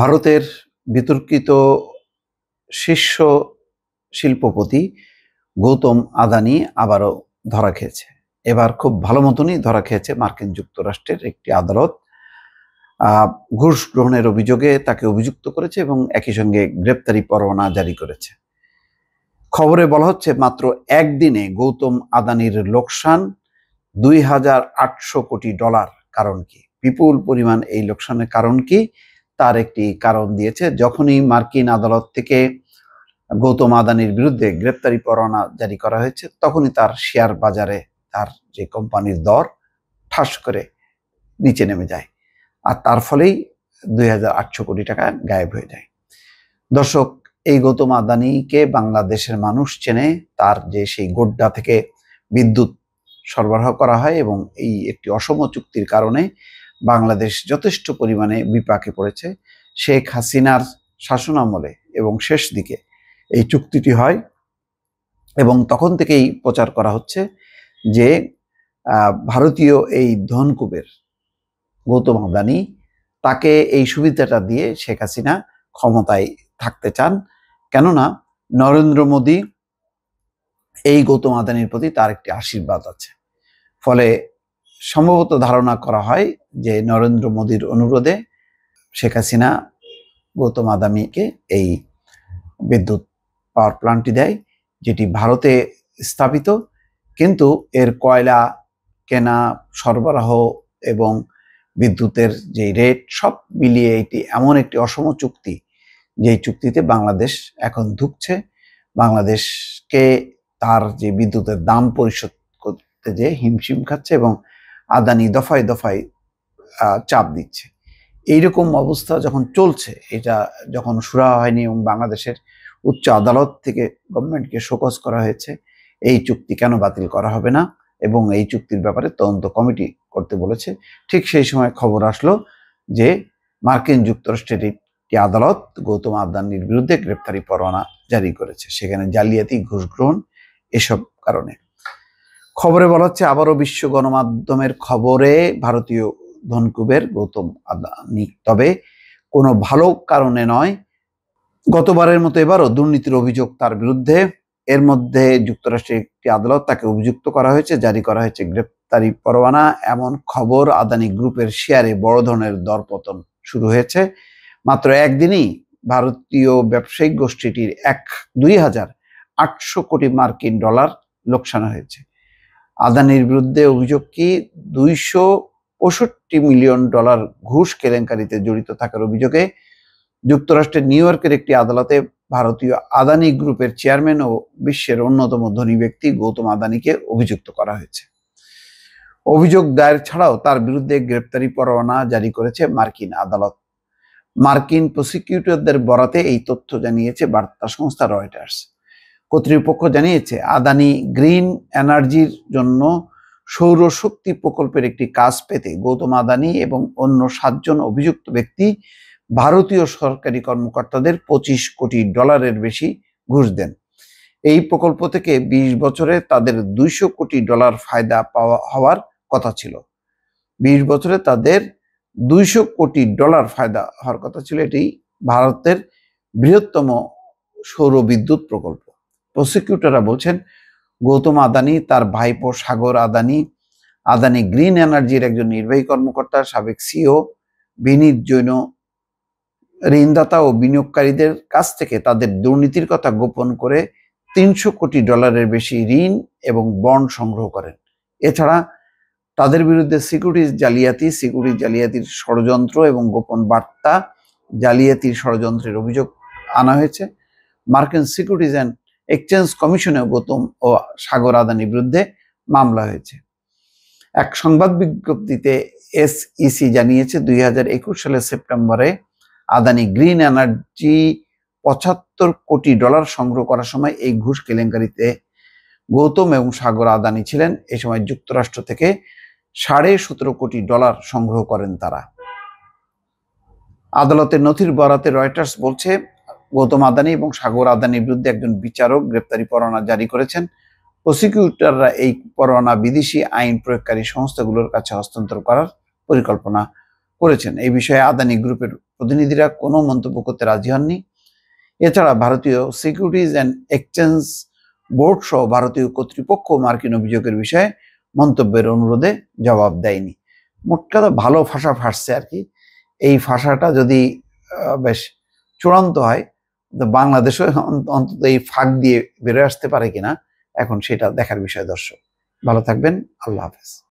ভারতের বিতর্কিত শীর্ষ শিল্পপতি গৌতম আদানি আবারও ধরা খেয়েছে এবার খুব ভালো মতনই ধরা খেয়েছে মার্কিন যুক্তরাষ্ট্রের একটি আদালত ঘুষ গ্রহণের অভিযোগে তাকে অভিযুক্ত করেছে এবং একই সঙ্গে গ্রেপ্তারি পরোয়ানা জারি করেছে খবরে বলা হচ্ছে মাত্র একদিনে গৌতম আদানির লোকসান দুই হাজার আটশো কোটি ডলার কারণ কি বিপুল পরিমাণ এই লোকসানের কারণ কি তার একটি কারণ দিয়েছে যখনই মার্কিন আদালত থেকে গৌতম আদানির বিরুদ্ধে গ্রেপ্তারি পরোয়ানা জারি করা হয়েছে তখনই তার শেয়ার বাজারে তার যে কোম্পানির দর ঠাস করে নিচে নেমে যায় আর তার ফলেই দুই কোটি টাকা গায়েব হয়ে যায় দর্শক এই গৌতম আদানিকে বাংলাদেশের মানুষ চেনে তার যে সেই গোড্ডা থেকে বিদ্যুৎ সরবরাহ করা হয় এবং এই একটি অসম চুক্তির কারণে বাংলাদেশ যথেষ্ট পরিমাণে বিপাকে পড়েছে শেখ হাসিনার শাসন আমলে এবং শেষ দিকে এই চুক্তিটি হয় এবং তখন থেকেই প্রচার করা হচ্ছে যে ভারতীয় এই ধনকুবের গৌতম আদানি তাকে এই সুবিধাটা দিয়ে শেখ হাসিনা ক্ষমতায় থাকতে চান কেননা নরেন্দ্র মোদী এই গৌতম আদানির প্রতি তার একটি আশীর্বাদ আছে ফলে সম্ভবত ধারণা করা হয় যে নরেন্দ্র মোদীর অনুরোধে শেখ হাসিনা গৌতম আদামিকে এই বিদ্যুৎ পাওয়ার প্লান্টটি দেয় যেটি ভারতে স্থাপিত কিন্তু এর কয়লা কেনা সরবরাহ এবং বিদ্যুতের যে রেট সব মিলিয়ে এটি এমন একটি অসম চুক্তি যেই চুক্তিতে বাংলাদেশ এখন ধুকছে বাংলাদেশকে তার যে বিদ্যুতের দাম পরিশোধ করতে যে হিমশিম খাচ্ছে এবং আদানি দফায় দফায় চাপ দিচ্ছে এইরকম অবস্থা যখন চলছে এটা যখন সুরা হয়নি এবং বাংলাদেশের উচ্চ আদালত থেকে গভর্নমেন্টকে শোকজ করা হয়েছে এই চুক্তি কেন বাতিল করা হবে না এবং এই চুক্তির ব্যাপারে তদন্ত কমিটি করতে বলেছে ঠিক সেই সময় খবর আসলো যে মার্কিন যুক্তরাষ্ট্রের একটি আদালত গৌতম আদানির বিরুদ্ধে গ্রেপ্তারি পরোয়ানা জারি করেছে সেখানে জালিয়াতি ঘুষ গ্রহণ এসব কারণে খবরে বলা হচ্ছে আবারও বিশ্ব গণমাধ্যমের খবরে ভারতীয় ধনকুবের গৌতম আদানি তবে কোনো ভালো কারণে নয় গতবারের মতো এবারও দুর্নীতির অভিযোগ তার বিরুদ্ধে এর মধ্যে যুক্তরাষ্ট্রের একটি আদালত তাকে অভিযুক্ত করা হয়েছে জারি করা হয়েছে গ্রেপ্তারি পরোয়ানা এমন খবর আদানি গ্রুপের শেয়ারে বড় ধরনের দরপতন শুরু হয়েছে মাত্র একদিনই ভারতীয় ব্যবসায়িক গোষ্ঠীটির এক দুই হাজার আটশো কোটি মার্কিন ডলার লোকসান হয়েছে আদানির বিরুদ্ধে অভিযোগ কি দুইশো মিলিয়ন ডলার ঘুষ কেলেঙ্কারিতে জড়িত থাকার অভিযোগে যুক্তরাষ্ট্রের নিউ ইয়র্কের একটি আদালতে ভারতীয় আদানি গ্রুপের চেয়ারম্যান ও বিশ্বের অন্যতম ধনী ব্যক্তি গৌতম আদানিকে অভিযুক্ত করা হয়েছে অভিযোগ দায়ের ছাড়াও তার বিরুদ্ধে গ্রেপ্তারি পরোয়ানা জারি করেছে মার্কিন আদালত মার্কিন প্রসিকিউটরদের বরাতে এই তথ্য জানিয়েছে বার্তা সংস্থা রয়টার্স কর্তৃপক্ষ জানিয়েছে আদানি গ্রিন এনার্জির জন্য সৌরশক্তি প্রকল্পের একটি কাজ পেতে গৌতম আদানি এবং অন্য সাতজন অভিযুক্ত ব্যক্তি ভারতীয় সরকারি কর্মকর্তাদের পঁচিশ কোটি ডলারের বেশি ঘুষ দেন এই প্রকল্প থেকে ২০ বছরে তাদের দুইশো কোটি ডলার ফায়দা পাওয়া হওয়ার কথা ছিল ২০ বছরে তাদের দুইশো কোটি ডলার ফায়দা হওয়ার কথা ছিল এটি ভারতের বৃহত্তম সৌর বিদ্যুৎ প্রকল্প প্রসিকিউটররা বলছেন গৌতম আদানি তার ভাইপো সাগর আদানি আদানি গ্রিন এনার্জির একজন নির্বাহী কর্মকর্তা সাবেক সিও বিনীত জৈন ঋণদাতা ও বিনিয়োগকারীদের কাছ থেকে তাদের দুর্নীতির কথা গোপন করে তিনশো কোটি ডলারের বেশি ঋণ এবং বন্ড সংগ্রহ করেন এছাড়া তাদের বিরুদ্ধে সিকিউরিটিজ জালিয়াতি সিকিউরিটি জালিয়াতির ষড়যন্ত্র এবং গোপন বার্তা জালিয়াতির ষড়যন্ত্রের অভিযোগ আনা হয়েছে মার্কিন সিকিউরিটিজ অ্যান্ড এক্সচেঞ্জ কমিশনে গৌতম ও সাগর আদানির বিরুদ্ধে মামলা হয়েছে এক সংবাদ বিজ্ঞপ্তিতে এসইসি e জানিয়েছে দুই সালের সেপ্টেম্বরে আদানি গ্রিন এনার্জি পঁচাত্তর কোটি ডলার সংগ্রহ করার সময় এই ঘুষ কেলেঙ্কারিতে গৌতম এবং সাগর আদানি ছিলেন এ সময় যুক্তরাষ্ট্র থেকে সাড়ে সতেরো কোটি ডলার সংগ্রহ করেন তারা আদালতের নথির বরাতে রয়টার্স বলছে গৌতম আদানি এবং সাগর আদানির বিরুদ্ধে একজন বিচারক গ্রেপ্তারি পরোয়ানা জারি করেছেন প্রসিকিউটররা এই পরোয়ানা বিদেশি আইন প্রয়োগকারী সংস্থাগুলোর কাছে হস্তান্তর করার পরিকল্পনা করেছেন এই বিষয়ে আদানি গ্রুপের প্রতিনিধিরা কোনো মন্তব্য করতে রাজি হননি এছাড়া ভারতীয় সিকিউরিটিজ অ্যান্ড এক্সচেঞ্জ বোর্ড সহ ভারতীয় কর্তৃপক্ষ মার্কিন অভিযোগের বিষয়ে মন্তব্যের অনুরোধে জবাব দেয়নি মোট কথা ভালো ভাষা ফাঁসছে আর কি এই ভাষাটা যদি বেশ চূড়ান্ত হয় বাংলাদেশও অন্তত এই ফাঁক দিয়ে বেরোয় আসতে পারে কিনা এখন সেটা দেখার বিষয় দর্শক ভালো থাকবেন আল্লাহ হাফেজ